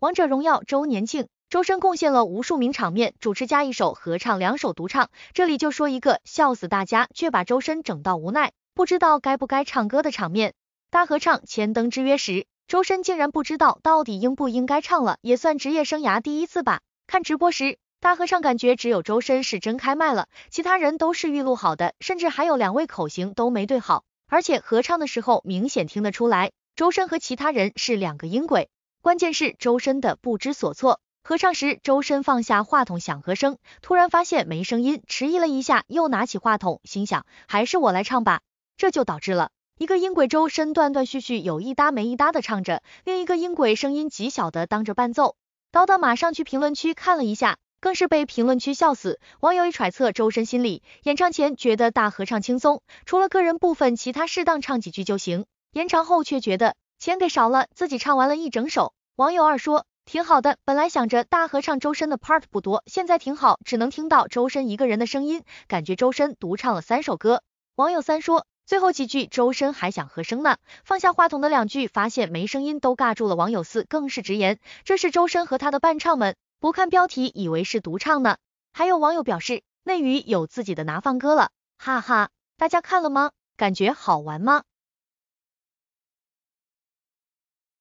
王者荣耀周年庆，周深贡献了无数名场面，主持加一首合唱，两首独唱。这里就说一个笑死大家，却把周深整到无奈，不知道该不该唱歌的场面。大合唱《千灯之约》时，周深竟然不知道到底应不应该唱了，也算职业生涯第一次吧。看直播时，大合唱感觉只有周深是真开麦了，其他人都是预录好的，甚至还有两位口型都没对好，而且合唱的时候明显听得出来，周深和其他人是两个音轨。关键是周深的不知所措，合唱时周深放下话筒想和声，突然发现没声音，迟疑了一下，又拿起话筒，心想还是我来唱吧。这就导致了一个音轨周深断断续续有一搭没一搭的唱着，另一个音轨声音极小的当着伴奏。叨叨马上去评论区看了一下，更是被评论区笑死。网友一揣测周深心理，演唱前觉得大合唱轻松，除了个人部分，其他适当唱几句就行。延长后却觉得。钱给少了，自己唱完了一整首。网友二说挺好的，本来想着大合唱周深的 part 不多，现在挺好，只能听到周深一个人的声音，感觉周深独唱了三首歌。网友三说最后几句周深还想和声呢，放下话筒的两句发现没声音都尬住了。网友四更是直言这是周深和他的伴唱们，不看标题以为是独唱呢。还有网友表示内娱有自己的拿放歌了，哈哈，大家看了吗？感觉好玩吗？